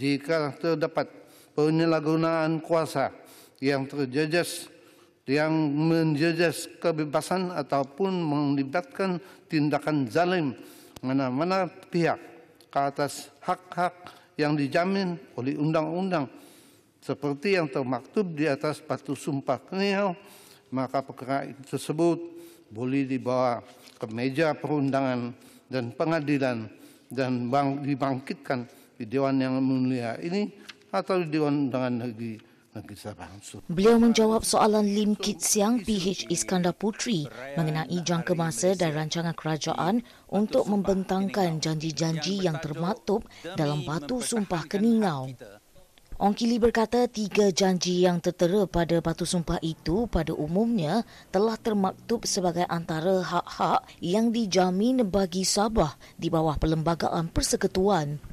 jika terdapat penyalahgunaan kuasa yang terjejas yang menjejas kebebasan ataupun melibatkan tindakan zalim mana-mana pihak ke atas hak-hak yang dijamin oleh undang-undang seperti yang termaktub di atas patuh sumpah kenihau maka perkara tersebut boleh dibawa ke meja perundangan dan pengadilan dan dibangkitkan di Dewan yang mulia ini atau di Dewan Undangan Negeri Beliau menjawab soalan Lim Kit Siang PH Iskandar Putri mengenai jangka masa dan rancangan kerajaan untuk membentangkan janji-janji yang termaktub dalam Batu Sumpah Keningau. Ong Kili berkata tiga janji yang tertera pada Batu Sumpah itu pada umumnya telah termaktub sebagai antara hak-hak yang dijamin bagi Sabah di bawah Perlembagaan Persekutuan.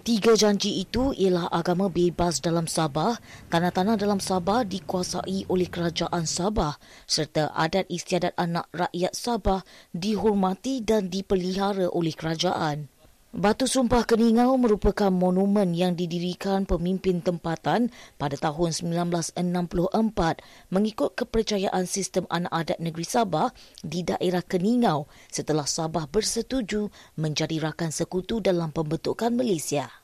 Tiga janji itu ialah agama bebas dalam Sabah, tanah-tanah dalam Sabah dikuasai oleh kerajaan Sabah serta adat istiadat anak rakyat Sabah dihormati dan dipelihara oleh kerajaan. Batu Sumpah Keningau merupakan monumen yang didirikan pemimpin tempatan pada tahun 1964 mengikut kepercayaan sistem anak adat negeri Sabah di daerah Keningau setelah Sabah bersetuju menjadi rakan sekutu dalam pembentukan Malaysia.